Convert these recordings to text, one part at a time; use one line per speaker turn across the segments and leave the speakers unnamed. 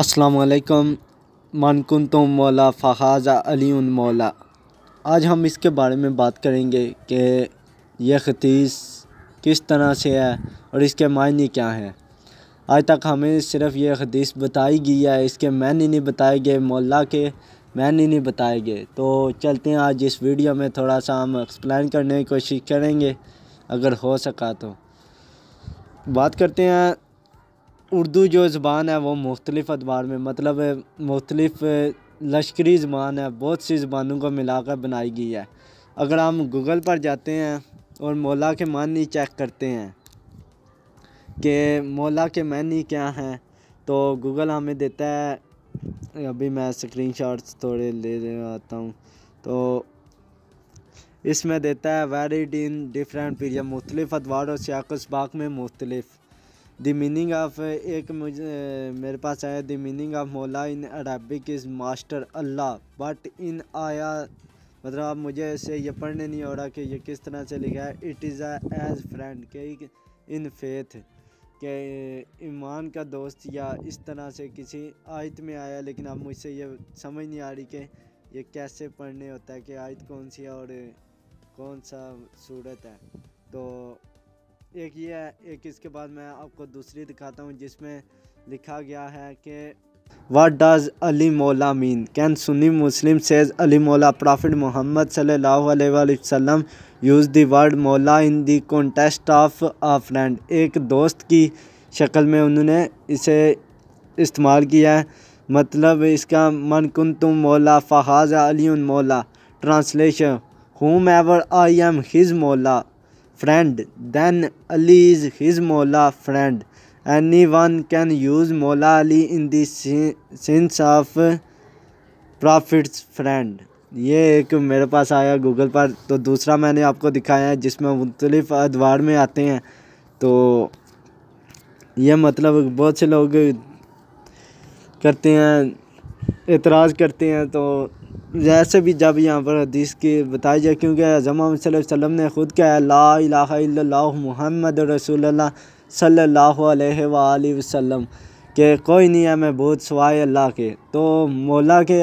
असलकम मानकुन तो मौला फ़हाज़ा अली मौला आज हम इसके बारे में बात करेंगे कि यह खतीस किस तरह से है और इसके मायने क्या हैं आज तक हमें सिर्फ ये हदीस बताई गई है इसके मैंने नहीं बताए गए मौला के मैंने नहीं बताए गए तो चलते हैं आज इस वीडियो में थोड़ा सा हम एक्सप्लेन करने की कोशिश करेंगे अगर हो सका तो बात करते हैं उर्दू जो ज़बान है वो मुख्तलिफ़ अदवार में मतलब मुख्तलिफ़ लश्करी ज़बान है बहुत सी ज़बानों को मिलाकर बनाई गई है अगर हम गूगल पर जाते हैं और मौला के मानी चेक करते हैं कि मौला के मानी क्या हैं तो गूगल हमें देता है अभी मैं स्क्रीन थोड़े ले आता हूँ तो इसमें देता है वेरिड इन डिफरेंट पीरियड मुख्तलिफ़ अदवार और सियाक में मुख्तलिफ़ द मीनिंग ऑफ एक मुझे uh, मेरे पास आया the meaning of Maula in Arabic is master Allah but in आया मतलब आप मुझे ऐसे ये पढ़ने नहीं हो रहा कि ये किस तरह से लिखा है इट इज़ एज फ्रेंड के इन फेथ के ईमान का दोस्त या इस तरह से किसी आयत में आया लेकिन अब मुझसे ये समझ नहीं आ रही कि ये कैसे पढ़ने होता है कि आयत कौन सी है और कौन सा सूरत है तो एक ये है एक इसके बाद मैं आपको दूसरी दिखाता हूँ जिसमें लिखा गया है कि वाट डज़ अली मौला मीन कैन सुनी मुस्लिम सेज अली मौला प्रॉफिट मोहम्मद सल्लाम uses the word Maula in the context of a friend एक दोस्त की शक्ल में उन्होंने इसे इस्तेमाल किया है मतलब इसका मन कुन तुम मौला फ़हाज़ Ali Maula translation whomever I am his Maula friend, then Ali is his Mola friend. Anyone can use Mola Ali in the sense of Prophet's friend. ये एक मेरे पास आया गूगल पर तो दूसरा मैंने आपको दिखाया है जिसमें मुख्तलिफ अदवार में आते हैं तो यह मतलब बहुत से लोग करते हैं एतराज़ करते हैं तो जैसे भी जब यहाँ पर हदीस की बताई जाए क्योंकि जमा वसलम ने ख़ुद कहा ला महमद रसूल सल्ला वसम के कोई नहीं है मैं बहुत सवाए अल्लाह के तो मौला के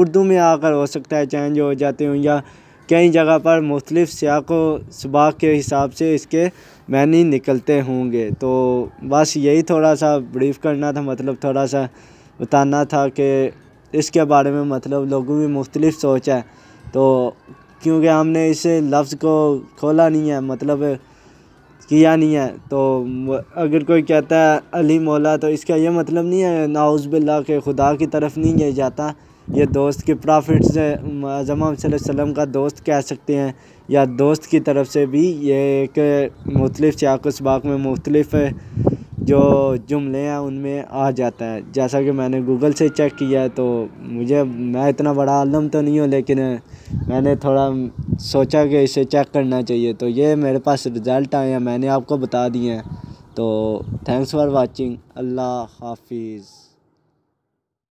उर्दू में आकर हो सकता है चेंज हो जाते हों या कई जगह पर मुख्तफ सियाको सुबाक के हिसाब से इसके मैनी निकलते होंगे तो बस यही थोड़ा सा ब्रीफ करना था मतलब थोड़ा सा बताना था कि तो इसके बारे में मतलब लोगों की मुख्तलिफ सोच है तो क्योंकि हमने इस लफ्ज़ को खोला नहीं है मतलब किया नहीं है तो अगर कोई कहता है अली मौला तो इसका यह मतलब नहीं है बिल्ला के खुदा की तरफ नहीं गया जाता ये दोस्त के प्रॉफिट से अजमाम का दोस्त कह सकते हैं या दोस्त की तरफ से भी ये एक मुख्तलिफ चाकुस बाग में मुख्तलिफ जो जुमले हैं उनमें आ जाता है जैसा कि मैंने गूगल से चेक किया है तो मुझे मैं इतना बड़ा आलम तो नहीं हूँ लेकिन मैंने थोड़ा सोचा कि इसे चेक करना चाहिए तो ये मेरे पास रिज़ल्ट आए हैं मैंने आपको बता दिए हैं तो थैंक्स फॉर वाचिंग अल्लाह हाफिज़